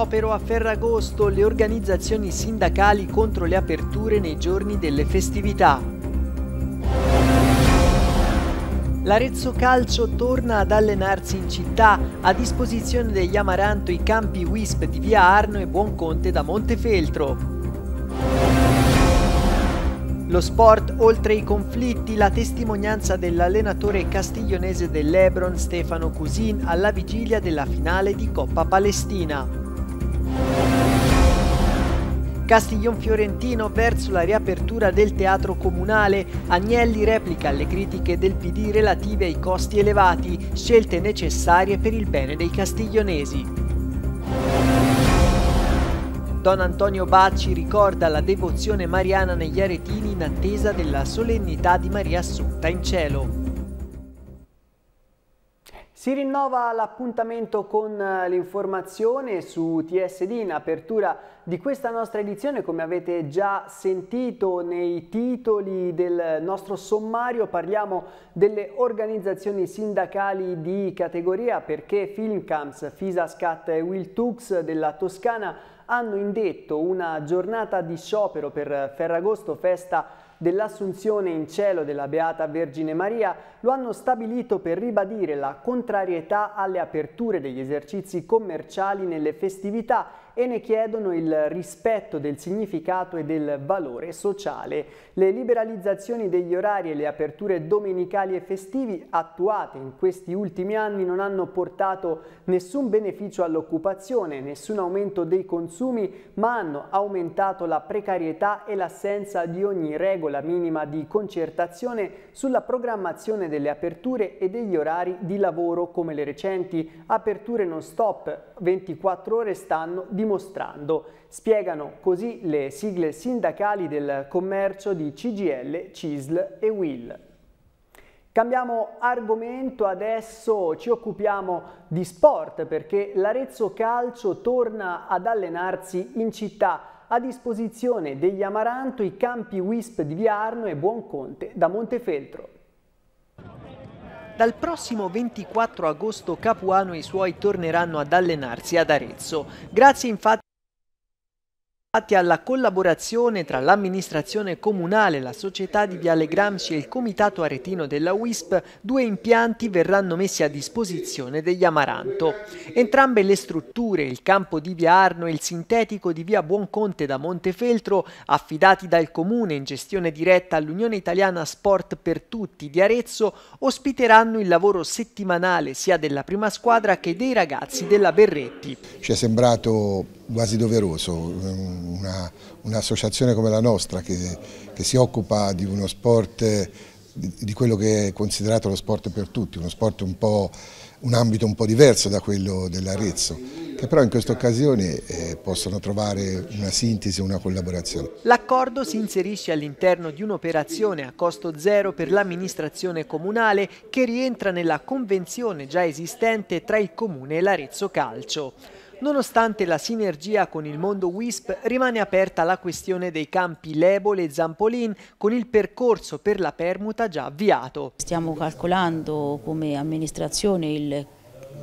sciopero a Ferragosto le organizzazioni sindacali contro le aperture nei giorni delle festività. L'Arezzo Calcio torna ad allenarsi in città, a disposizione degli Amaranto i campi Wisp di Via Arno e Buonconte da Montefeltro. Lo sport oltre i conflitti, la testimonianza dell'allenatore castiglionese dell'Ebron Stefano Cusin alla vigilia della finale di Coppa Palestina. Castiglion Fiorentino verso la riapertura del teatro comunale, Agnelli replica alle critiche del PD relative ai costi elevati, scelte necessarie per il bene dei castiglionesi. Don Antonio Bacci ricorda la devozione mariana negli aretini in attesa della solennità di Maria Assunta in cielo. Si rinnova l'appuntamento con eh, l'informazione su TSD in apertura di questa nostra edizione, come avete già sentito nei titoli del nostro sommario, parliamo delle organizzazioni sindacali di categoria perché Filmcams, Fisascat e Wiltux della Toscana hanno indetto una giornata di sciopero per eh, Ferragosto, festa dell'Assunzione in cielo della Beata Vergine Maria lo hanno stabilito per ribadire la contrarietà alle aperture degli esercizi commerciali nelle festività e ne chiedono il rispetto del significato e del valore sociale. Le liberalizzazioni degli orari e le aperture domenicali e festivi attuate in questi ultimi anni non hanno portato nessun beneficio all'occupazione, nessun aumento dei consumi, ma hanno aumentato la precarietà e l'assenza di ogni regola minima di concertazione sulla programmazione delle aperture e degli orari di lavoro come le recenti aperture non stop 24 ore stanno di dimostrando, spiegano così le sigle sindacali del commercio di CGL, CISL e WIL. Cambiamo argomento, adesso ci occupiamo di sport perché l'Arezzo Calcio torna ad allenarsi in città a disposizione degli Amaranto i campi WISP di Viarno e Buonconte da Montefeltro. Dal prossimo 24 agosto Capuano e i suoi torneranno ad allenarsi ad Arezzo. Grazie infatti Atti alla collaborazione tra l'amministrazione comunale, la società di Viale Gramsci e il comitato aretino della WISP, due impianti verranno messi a disposizione degli Amaranto. Entrambe le strutture, il campo di Via Arno e il sintetico di Via Buonconte da Montefeltro, affidati dal comune in gestione diretta all'Unione Italiana Sport per Tutti di Arezzo, ospiteranno il lavoro settimanale sia della prima squadra che dei ragazzi della Berretti. Ci è sembrato quasi doveroso un'associazione una come la nostra che, che, si occupa di uno sport, di, di, quello che è considerato lo sport per tutti, uno sport un, un ambito un po' diverso da quello dell'Arezzo, che però in questa occasione eh, possono trovare una sintesi, una collaborazione. L'accordo si inserisce all'interno di un'operazione a costo zero per l'amministrazione comunale che rientra nella convenzione già esistente tra il comune e l'Arezzo Calcio. Nonostante la sinergia con il mondo WISP, rimane aperta la questione dei campi Lebole e Zampolin con il percorso per la permuta già avviato. Stiamo calcolando come amministrazione il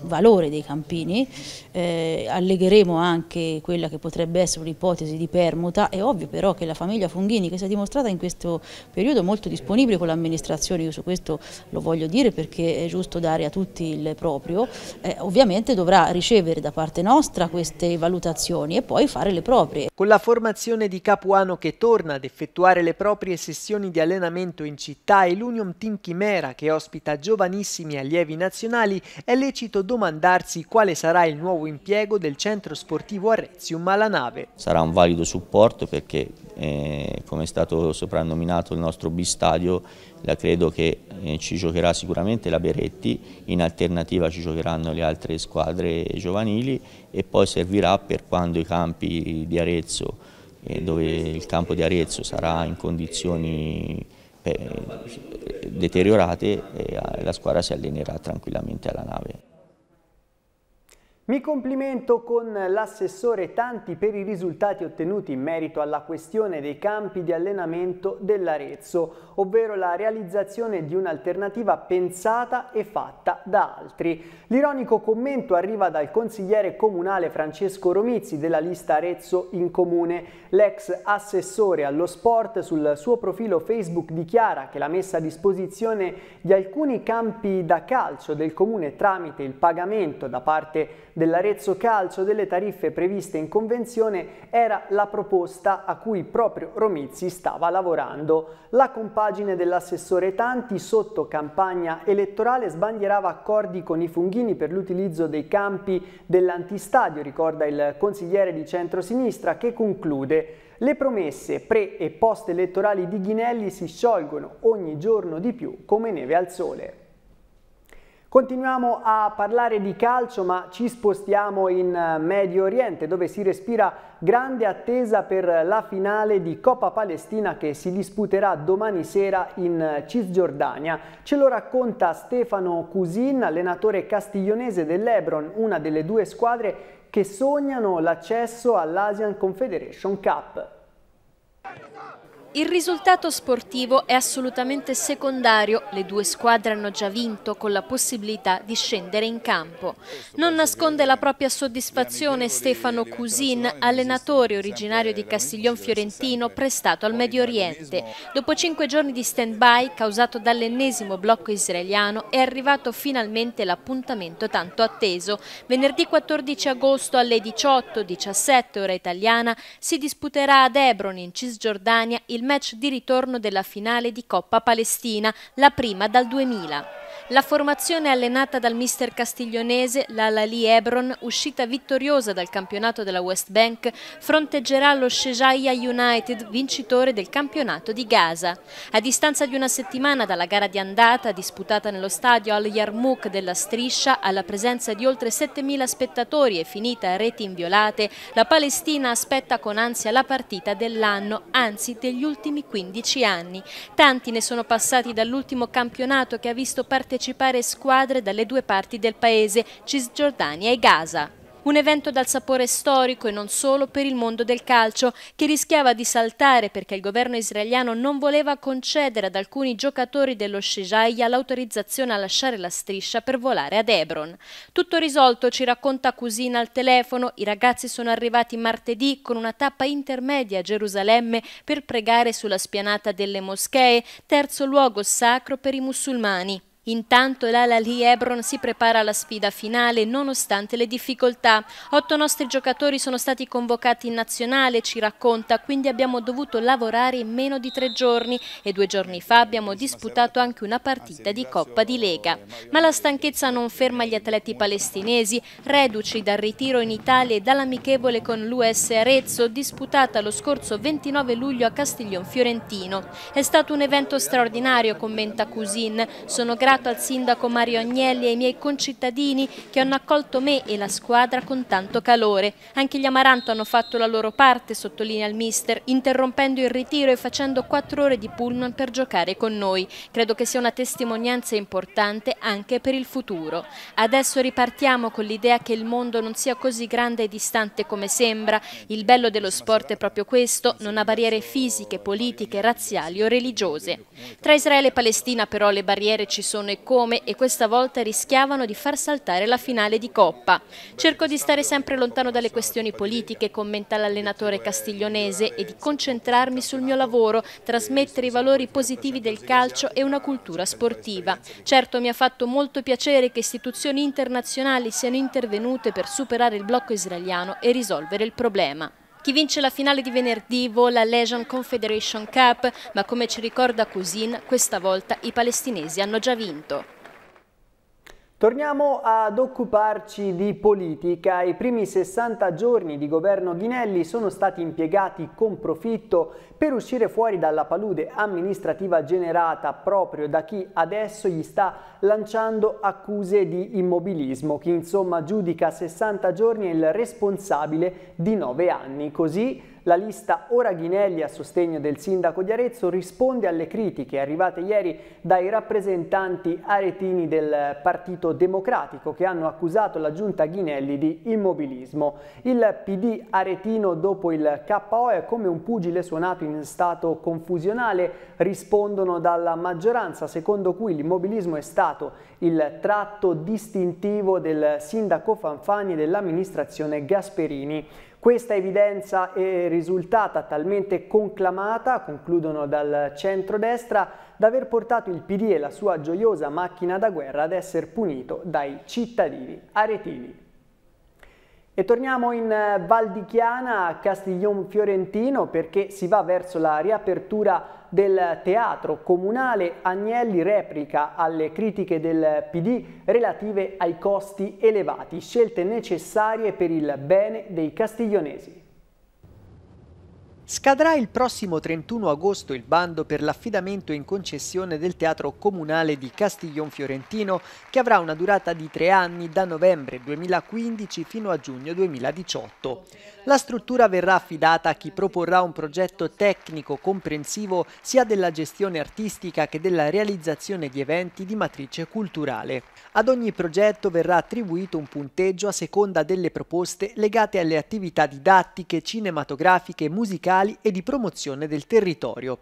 valore dei campini, eh, allegheremo anche quella che potrebbe essere un'ipotesi di permuta, è ovvio però che la famiglia Fonghini che si è dimostrata in questo periodo molto disponibile con l'amministrazione, io su questo lo voglio dire perché è giusto dare a tutti il proprio, eh, ovviamente dovrà ricevere da parte nostra queste valutazioni e poi fare le proprie. Con la formazione di Capuano che torna ad effettuare le proprie sessioni di allenamento in città e l'Union Team Chimera che ospita giovanissimi allievi nazionali è lecito momento domandarsi quale sarà il nuovo impiego del centro sportivo Arrezium alla nave. Sarà un valido supporto perché, eh, come è stato soprannominato il nostro bistadio, la credo che eh, ci giocherà sicuramente la Beretti, in alternativa ci giocheranno le altre squadre giovanili e poi servirà per quando i campi di Arezzo eh, dove il campo di Arezzo sarà in condizioni eh, deteriorate eh, la squadra si allenerà tranquillamente alla nave. Mi complimento con l'assessore Tanti per i risultati ottenuti in merito alla questione dei campi di allenamento dell'Arezzo, ovvero la realizzazione di un'alternativa pensata e fatta da altri. L'ironico commento arriva dal consigliere comunale Francesco Romizzi della lista Arezzo in Comune. L'ex assessore allo sport sul suo profilo Facebook dichiara che la messa a disposizione di alcuni campi da calcio del Comune tramite il pagamento da parte dell'Arezzo Calcio delle tariffe previste in convenzione era la proposta a cui proprio Romizzi stava lavorando. La compagine dell'assessore Tanti sotto campagna elettorale sbandierava accordi con i funghini per l'utilizzo dei campi dell'antistadio, ricorda il consigliere di centrosinistra che conclude le promesse pre e post elettorali di Ghinelli si sciolgono ogni giorno di più come neve al sole. Continuiamo a parlare di calcio ma ci spostiamo in eh, Medio Oriente dove si respira grande attesa per la finale di Coppa Palestina che si disputerà domani sera in eh, Cisgiordania. Ce lo racconta Stefano Cusin, allenatore castiglionese dell'Ebron, una delle due squadre che sognano l'accesso all'Asian Confederation Cup. Il risultato sportivo è assolutamente secondario, le due squadre hanno già vinto con la possibilità di scendere in campo. Non nasconde la propria soddisfazione Stefano Cusin, allenatore originario di Castiglion Fiorentino prestato al Medio Oriente. Dopo cinque giorni di stand-by causato dall'ennesimo blocco israeliano è arrivato finalmente l'appuntamento tanto atteso. Venerdì 14 agosto alle 18.17 ora italiana si disputerà ad Hebron in Cisgiordania il match di ritorno della finale di Coppa Palestina, la prima dal 2000. La formazione allenata dal mister castiglionese, l'Alali Hebron, uscita vittoriosa dal campionato della West Bank, fronteggerà lo Shejaia United, vincitore del campionato di Gaza. A distanza di una settimana dalla gara di andata, disputata nello stadio Al-Yarmouk della Striscia, alla presenza di oltre 7.000 spettatori e finita a reti inviolate, la Palestina aspetta con ansia la partita dell'anno, anzi degli ultimi 15 anni. Tanti ne sono passati dall'ultimo campionato che ha visto partecipare partecipare squadre dalle due parti del paese, Cisgiordania e Gaza. Un evento dal sapore storico e non solo per il mondo del calcio, che rischiava di saltare perché il governo israeliano non voleva concedere ad alcuni giocatori dello Shejaia l'autorizzazione a lasciare la striscia per volare ad Hebron. Tutto risolto, ci racconta Cusina al telefono, i ragazzi sono arrivati martedì con una tappa intermedia a Gerusalemme per pregare sulla spianata delle moschee, terzo luogo sacro per i musulmani. Intanto l'Alali Hebron si prepara alla sfida finale nonostante le difficoltà. Otto nostri giocatori sono stati convocati in nazionale, ci racconta, quindi abbiamo dovuto lavorare in meno di tre giorni e due giorni fa abbiamo disputato anche una partita di Coppa di Lega. Ma la stanchezza non ferma gli atleti palestinesi, reduci dal ritiro in Italia e dall'amichevole con l'US Arezzo disputata lo scorso 29 luglio a Castiglion Fiorentino. È stato un evento straordinario, commenta Cusin. Sono grato grato al sindaco Mario Agnelli e ai miei concittadini che hanno accolto me e la squadra con tanto calore. Anche gli Amaranto hanno fatto la loro parte, sottolinea il mister, interrompendo il ritiro e facendo quattro ore di pullman per giocare con noi. Credo che sia una testimonianza importante anche per il futuro. Adesso ripartiamo con l'idea che il mondo non sia così grande e distante come sembra. Il bello dello sport è proprio questo, non ha barriere fisiche, politiche, razziali o religiose. Tra Israele e Palestina però le barriere ci sono sono e come e questa volta rischiavano di far saltare la finale di Coppa. Cerco di stare sempre lontano dalle questioni politiche, commenta l'allenatore castiglionese, e di concentrarmi sul mio lavoro, trasmettere i valori positivi del calcio e una cultura sportiva. Certo mi ha fatto molto piacere che istituzioni internazionali siano intervenute per superare il blocco israeliano e risolvere il problema. Chi vince la finale di venerdì vola Legion Confederation Cup, ma come ci ricorda Cousin, questa volta i palestinesi hanno già vinto. Torniamo ad occuparci di politica. I primi 60 giorni di governo Ghinelli sono stati impiegati con profitto per uscire fuori dalla palude amministrativa generata proprio da chi adesso gli sta lanciando accuse di immobilismo, chi insomma giudica 60 giorni il responsabile di 9 anni. Così la lista Ora Ghinelli a sostegno del sindaco di Arezzo risponde alle critiche arrivate ieri dai rappresentanti aretini del Partito Democratico che hanno accusato la giunta Ghinelli di immobilismo. Il PD aretino dopo il KO è come un pugile suonato in stato confusionale, rispondono dalla maggioranza secondo cui l'immobilismo è stato il tratto distintivo del sindaco Fanfani e dell'amministrazione Gasperini. Questa evidenza è risultata talmente conclamata, concludono dal centrodestra, da aver portato il PD e la sua gioiosa macchina da guerra ad essere punito dai cittadini aretini. E torniamo in eh, Val di Chiana, a Castiglion Fiorentino, perché si va verso la riapertura del teatro comunale. Agnelli replica alle critiche del PD relative ai costi elevati, scelte necessarie per il bene dei castiglionesi. Scadrà il prossimo 31 agosto il bando per l'affidamento in concessione del Teatro Comunale di Castiglion Fiorentino che avrà una durata di tre anni da novembre 2015 fino a giugno 2018. La struttura verrà affidata a chi proporrà un progetto tecnico comprensivo sia della gestione artistica che della realizzazione di eventi di matrice culturale. Ad ogni progetto verrà attribuito un punteggio a seconda delle proposte legate alle attività didattiche, cinematografiche, musicali culturali e di promozione del territorio.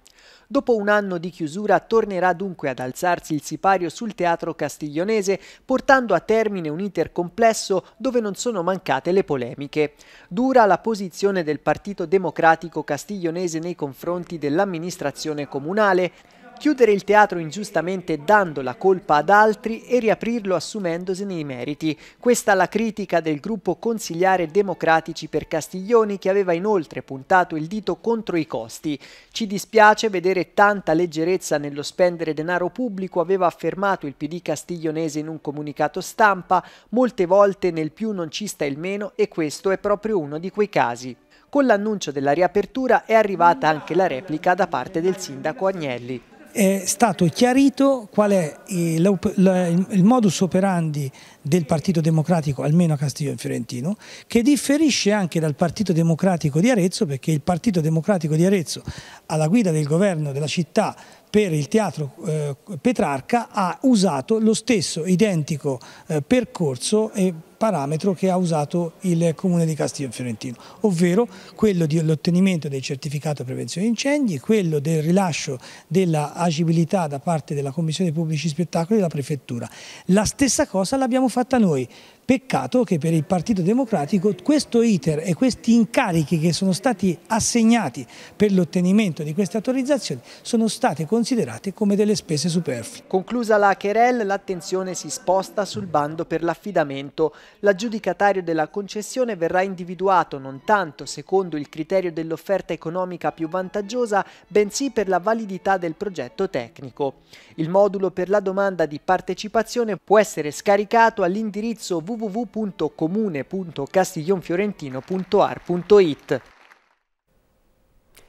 Dopo un anno di chiusura tornerà dunque ad alzarsi il sipario sul teatro castiglionese, portando a termine un iter complesso dove non sono mancate le polemiche. Dura la posizione del Partito Democratico Castiglionese nei confronti dell'amministrazione comunale, chiudere il teatro ingiustamente dando la colpa ad altri e riaprirlo assumendosene i meriti. Questa la critica del gruppo Consigliare Democratici per Castiglioni che aveva inoltre puntato il dito contro i costi. Ci dispiace vedere tanta leggerezza nello spendere denaro pubblico, aveva affermato il PD castiglionese in un comunicato stampa, molte volte nel più non ci sta il meno e questo è proprio uno di quei casi. Con l'annuncio della riapertura è arrivata anche la replica da parte del sindaco Agnelli è stato chiarito qual è il modus operandi del Partito Democratico, almeno a Castiglione Fiorentino, che differisce anche dal Partito Democratico di Arezzo, perché il Partito Democratico di Arezzo, alla guida del governo della città per il teatro eh, Petrarca, ha usato lo stesso identico eh, percorso parametro che ha usato il Comune di Castiglione Fiorentino, ovvero quello dell'ottenimento del certificato di prevenzione incendi, quello del rilascio della agibilità da parte della Commissione Pubblici Spettacoli e della Prefettura. La stessa cosa l'abbiamo fatta noi, Peccato che per il Partito Democratico questo iter e questi incarichi che sono stati assegnati per l'ottenimento di queste autorizzazioni sono state considerate come delle spese superflue. Conclusa la querel, l'attenzione si sposta sul bando per l'affidamento. L'aggiudicatario della concessione verrà individuato non tanto secondo il criterio dell'offerta economica più vantaggiosa, bensì per la validità del progetto tecnico. Il modulo per la domanda di partecipazione può essere scaricato all'indirizzo www www.comune.castiglionfiorentino.ar.it.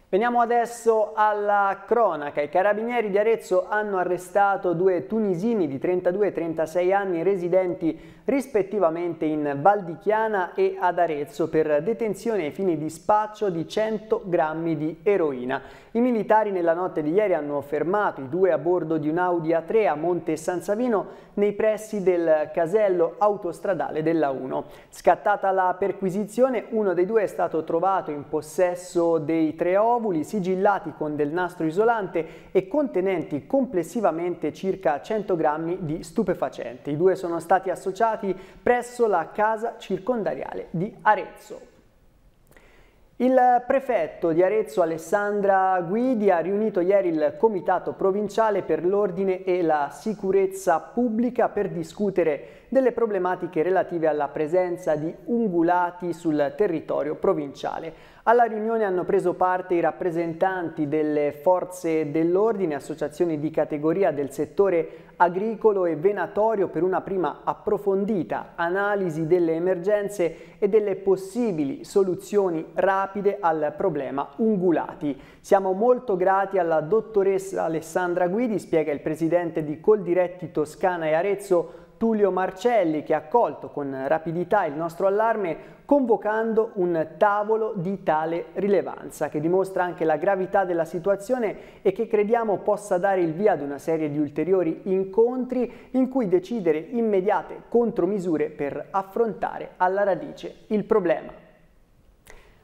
Veniamo adesso alla cronaca. I carabinieri di Arezzo hanno arrestato due tunisini di 32 e 36 anni residenti rispettivamente in Val di Chiana e ad Arezzo per detenzione ai fini di spaccio di 100 grammi di eroina. I militari nella notte di ieri hanno fermato i due a bordo di un Audi A3 a Monte San Savino nei pressi del casello autostradale della 1. Scattata la perquisizione, uno dei due è stato trovato in possesso dei tre ovuli sigillati con del nastro isolante e contenenti complessivamente circa 100 grammi di stupefacenti. I due sono stati associati denunciati presso la casa circondariale di Arezzo. Il prefetto di Arezzo Alessandra Guidi ha riunito ieri il Comitato Provinciale per l'Ordine e la Sicurezza Pubblica per discutere delle problematiche relative alla presenza di ungulati sul territorio provinciale. Alla riunione hanno preso parte i rappresentanti delle forze dell'ordine, associazioni di categoria del settore agricolo e venatorio per una prima approfondita analisi delle emergenze e delle possibili soluzioni rapide al problema ungulati. Siamo molto grati alla dottoressa Alessandra Guidi, spiega il presidente di Coldiretti Toscana e Arezzo, Tullio Marcelli che ha accolto con rapidità il nostro allarme convocando un tavolo di tale rilevanza che dimostra anche la gravità della situazione e che crediamo possa dare il via ad una serie di ulteriori incontri in cui decidere immediate contromisure per affrontare alla radice il problema.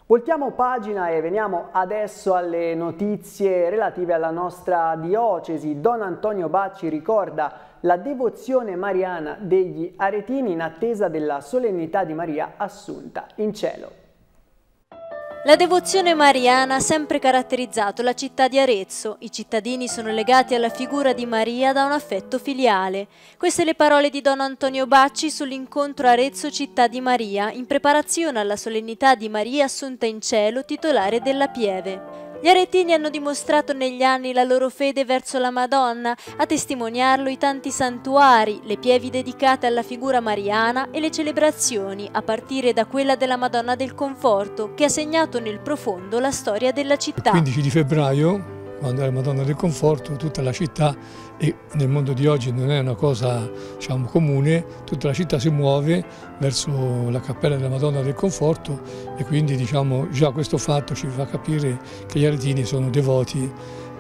Voltiamo pagina e veniamo adesso alle notizie relative alla nostra diocesi. Don Antonio Bacci ricorda la devozione mariana degli aretini in attesa della solennità di Maria assunta in cielo. La devozione mariana ha sempre caratterizzato la città di Arezzo. I cittadini sono legati alla figura di Maria da un affetto filiale. Queste le parole di Don Antonio Bacci sull'incontro Arezzo Città di Maria, in preparazione alla solennità di Maria assunta in cielo, titolare della Pieve. Gli aretini hanno dimostrato negli anni la loro fede verso la Madonna, a testimoniarlo i tanti santuari, le pievi dedicate alla figura mariana e le celebrazioni, a partire da quella della Madonna del Conforto, che ha segnato nel profondo la storia della città. Il 15 di febbraio quando è la Madonna del Conforto, tutta la città, e nel mondo di oggi non è una cosa diciamo, comune, tutta la città si muove verso la cappella della Madonna del Conforto e quindi diciamo, già questo fatto ci fa capire che gli aretini sono devoti,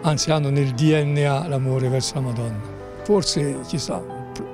anzi hanno nel DNA l'amore verso la Madonna. Forse, chissà,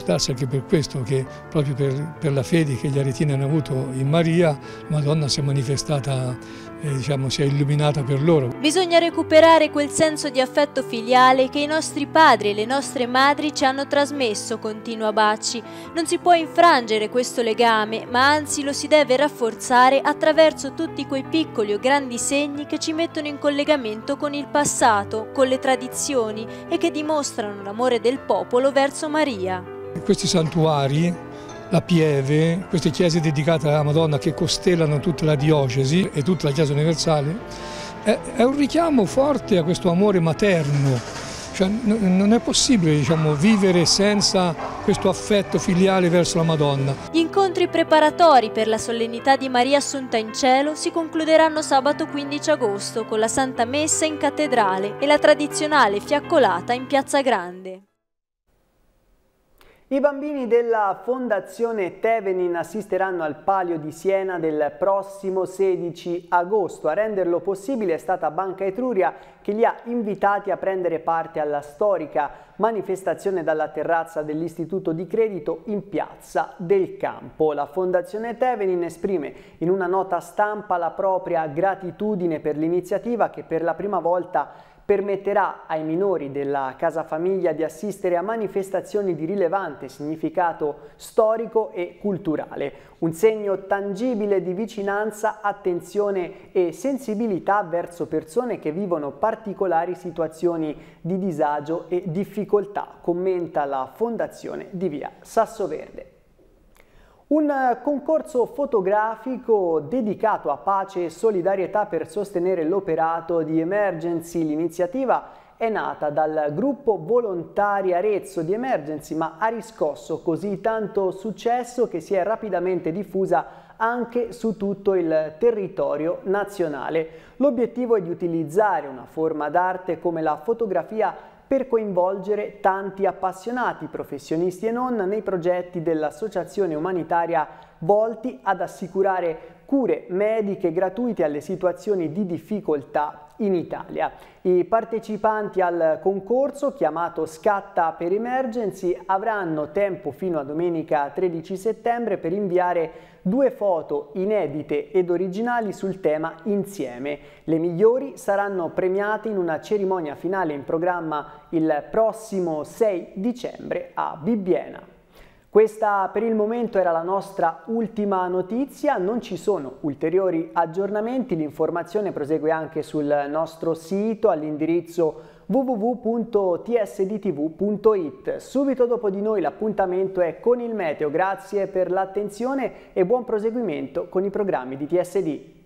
spiace anche per questo che proprio per, per la fede che gli aretini hanno avuto in Maria, Madonna si è manifestata, eh, diciamo, si è illuminata per loro. Bisogna recuperare quel senso di affetto filiale che i nostri padri e le nostre madri ci hanno trasmesso, continua Bacci. Non si può infrangere questo legame, ma anzi lo si deve rafforzare attraverso tutti quei piccoli o grandi segni che ci mettono in collegamento con il passato, con le tradizioni e che dimostrano l'amore del popolo verso Maria. Questi santuari, la Pieve, queste chiese dedicate alla Madonna che costellano tutta la diocesi e tutta la Chiesa universale, è, un richiamo forte a questo amore materno. Cioè, non è possibile diciamo, vivere senza questo affetto filiale verso la Madonna. Gli incontri preparatori per la solennità di Maria Assunta in Cielo si concluderanno sabato 15 agosto con la Santa Messa in Cattedrale e la tradizionale fiaccolata in Piazza Grande. I bambini della Fondazione Tevenin assisteranno al Palio di Siena del prossimo 16 agosto. A renderlo possibile è stata Banca Etruria che li ha invitati a prendere parte alla storica manifestazione dalla terrazza dell'Istituto di Credito in Piazza del Campo. La Fondazione Tevenin esprime in una nota stampa la propria gratitudine per l'iniziativa che per la prima volta permetterà ai minori della casa famiglia di assistere a manifestazioni di rilevante significato storico e culturale, un segno tangibile di vicinanza, attenzione e sensibilità verso persone che vivono particolari situazioni di disagio e difficoltà, commenta la Fondazione di Via Sasso Verde. Un concorso fotografico dedicato a pace e solidarietà per sostenere l'operato di Emergency. L'iniziativa è nata dal gruppo Volontari Arezzo di Emergency ma ha riscosso così tanto successo che si è rapidamente diffusa anche su tutto il territorio nazionale. L'obiettivo è di utilizzare una forma d'arte come la fotografia per coinvolgere tanti appassionati, professionisti e non, nei progetti dell'associazione umanitaria volti ad assicurare cure mediche gratuite alle situazioni di difficoltà in Italia. I partecipanti al concorso, chiamato Scatta per Emergency, avranno tempo fino a domenica 13 settembre per inviare due foto inedite ed originali sul tema insieme. Le migliori saranno premiate in una cerimonia finale in programma il prossimo 6 dicembre a Bibbiena. Questa per il momento era la nostra ultima notizia, non ci sono ulteriori aggiornamenti, l'informazione prosegue anche sul nostro sito all'indirizzo www.tsdtv.it. Subito dopo di noi l'appuntamento è con il meteo, grazie per l'attenzione e buon proseguimento con i programmi di TSD.